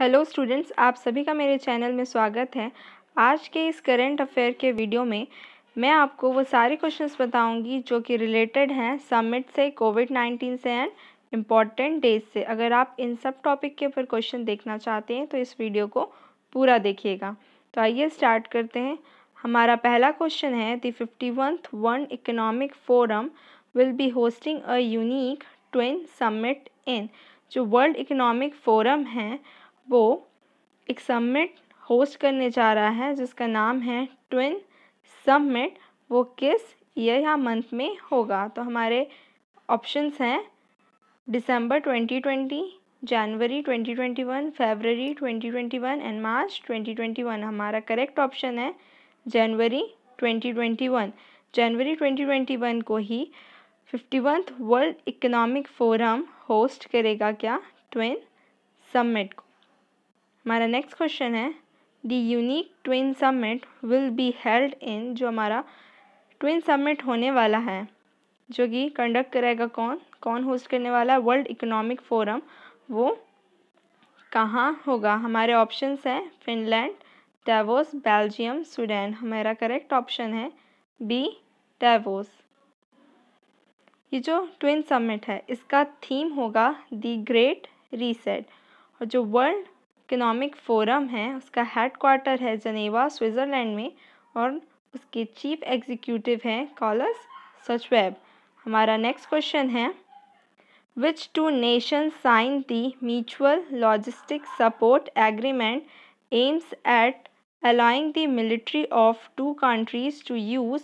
hello students आप सभी का मेरे चैनल में स्वागत है आज के इस करेंट अफेयर के वीडियो में मैं आपको वो सारे क्वेश्चंस बताऊंगी जो कि रिलेटेड हैं समिट से कोविड नाइन्टीन से एंड इम्पॉर्टेंट डेज से अगर आप इन सब टॉपिक के ऊपर क्वेश्चन देखना चाहते हैं तो इस वीडियो को पूरा देखिएगा तो आइए स्टार्ट करते हैं हमारा पहला क्वेश्चन है the fifty oneth world economic forum will be hosting a unique twin summit in जो वर्ल्ड इकोनॉमिक फोरम है वो एक सबमिट होस्ट करने जा रहा है जिसका नाम है ट्विन सबमिट वो किस ईयर या मंथ में होगा तो हमारे ऑप्शंस हैं दिसंबर 2020 जनवरी 2021 फरवरी 2021 एंड मार्च 2021 हमारा करेक्ट ऑप्शन है जनवरी 2021 जनवरी 2021 को ही fifty world economic forum host करेगा क्या ट्विन समिट को हमारा नेक्स्ट क्वेश्चन है the unique twin summit will be held in जो हमारा ट्विन समिट होने वाला है जो कि कंडक्ट करेगा कौन कौन होस्ट करने वाला है वर्ल्ड इकोनॉमिक फोरम वो कहाँ होगा हमारे ऑप्शंस हैं फिनलैंड डेवोस बेल्जियम स्वीडन हमारा करेक्ट ऑप्शन है बी डेवोस ये जो ट्विन समिट है इसका थीम होगा दी ग्रेट रीसेट और जो वर्ल्ड इकोनॉमिक फोरम है उसका हेड क्वार्टर है जनेवा स्विट्ज़रलैंड में और उसके चीफ एग्जीक्यूटिव हैं कॉलर्स सचवेब हमारा नेक्स्ट क्वेश्चन है which two nation sign the mutual logistic support agreement aims at aligning the military of two countries to use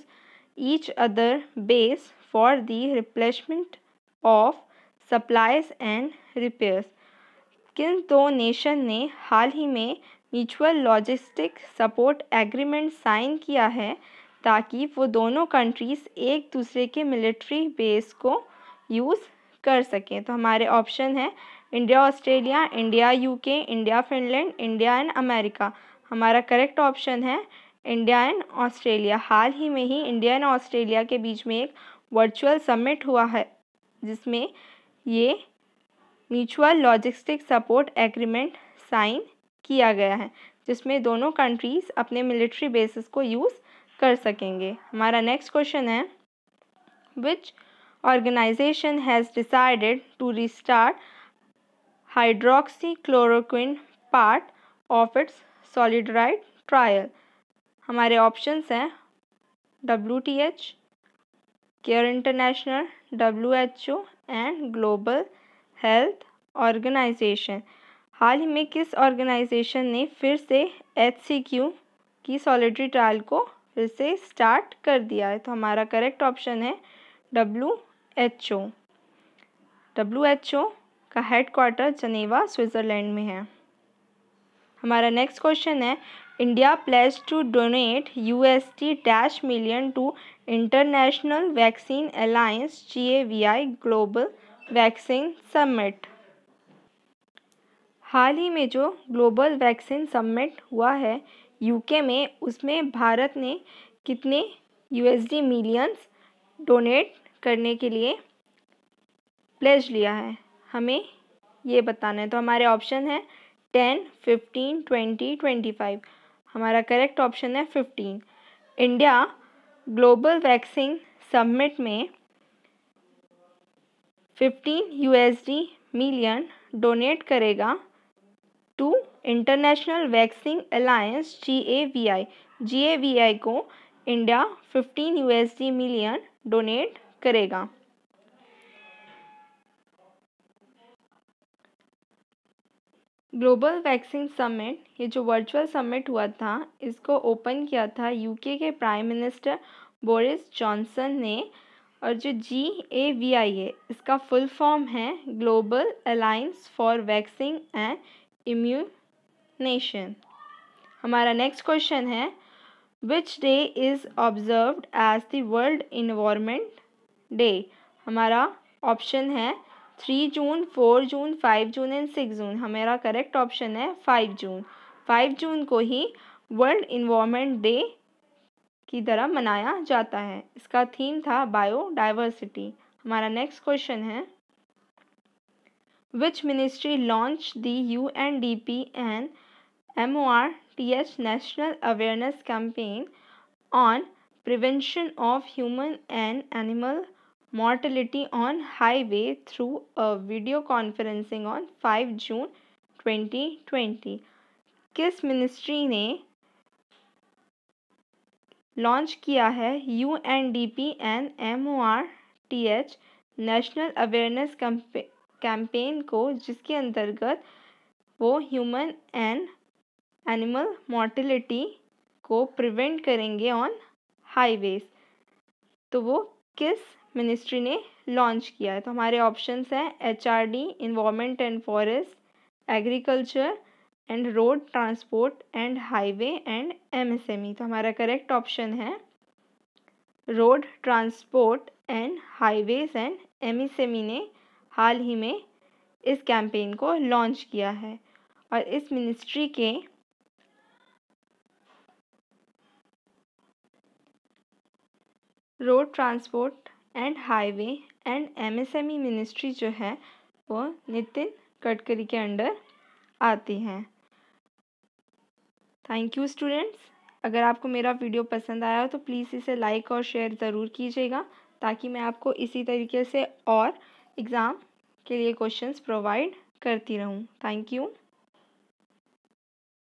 each other base for the replacement of supplies and repairs किन दो नेशन ने हाल ही में mutual logistic support agreement sign किया है ताकि वो दोनों कंट्रीज़ एक दूसरे के मिलिट्री बेस को यूज़ कर सकें तो हमारे ऑप्शन हैं India Australia India UK India Finland India and America हमारा करेक्ट ऑप्शन है इंडिया एंड ऑस्ट्रेलिया हाल ही में ही इंडिया एंड ऑस्ट्रेलिया के बीच में एक वर्चुअल समिट हुआ है जिसमें ये mutual logistic support agreement sign किया गया है जिसमें दोनों कंट्रीज़ अपने मिलिट्री बेसिस को यूज़ कर सकेंगे हमारा नेक्स्ट क्वेश्चन है which organisation has decided to restart hydroxychloroquine part of its solidarity trial हमारे ऑप्शंस हैं W T H care international W H O and global health organisation हाल ही में किस ऑर्गेनाइजेशन ने फिर से एच सी क्यू की सॉलिटरी ट्रायल को फिर से स्टार्ट कर दिया है तो हमारा करेक्ट ऑप्शन है W H O W H O का हेड क्वार्टर जनेवा स्विट्ज़रलैंड में है हमारा नेक्स्ट क्वेश्चन है India pledge to donate U S D dash million to international vaccine alliance G A V I global vaccine submit हाल ही में जो global vaccine submit हुआ है यूके में उसमें भारत ने कितने यूएसडी मिलियंस डोनेट करने के लिए प्लेज लिया है हमें ये बताना है तो हमारे ऑप्शन है ten fifteen twenty twenty five हमारा करेक्ट ऑप्शन है fifteen India global vaccine submit में फिफ्टीन डी मिलियन डोनेट करेगा to international vaccine alliance G A V I G A V I को India fifteen USD million donate करेगा global vaccine summit ये जो virtual summit हुआ था इसको open किया था यूके के प्राइम मिनिस्टर बोरिस जॉनसन ने और जो जी ए वी आई है इसका फुल फॉर्म है global alliance for vaccine and immunisation हमारा नेक्स्ट क्वेश्चन है which day is observe as the world environment day हमारा ऑप्शन है three June four June five June and six June हमारा correct option है five June five June को ही world environment day की तरह मनाया जाता है इसका थीम था बायोडाइवर्सिटी हमारा नेक्स्ट क्वेश्चन है which ministry launch the U N D P and M O R T H national awareness campaign on prevention of human and animal on on highway through video conferencing on five June twenty twenty किस ministry ने launch किया है U N D P N M O R T H national awareness campaign को जिसके अंतर्गत वो human and animal mortality को prevent करेंगे ऑन हाईवेज तो वो किस मिनिस्ट्री ने लॉन्च किया है तो हमारे ऑप्शंस हैं H R D environment and forest agriculture and road transport and highway and MSME तो हमारा करेक्ट ऑप्शन है road transport and highways and MSME ने हाल ही में इस कैंपेन को लॉन्च किया है और इस मिनिस्ट्री के road transport and highway and MSME ministry जो है वो नितिन गडकरी के अंडर आती हैं थैंक यू स्टूडेंट्स अगर आपको मेरा वीडियो पसंद आया हो तो प्लीज़ इसे लाइक और शेयर ज़रूर कीजिएगा ताकि मैं आपको इसी तरीके से और एग्ज़ाम के लिए क्वेश्चंस प्रोवाइड करती रहूं थैंक यू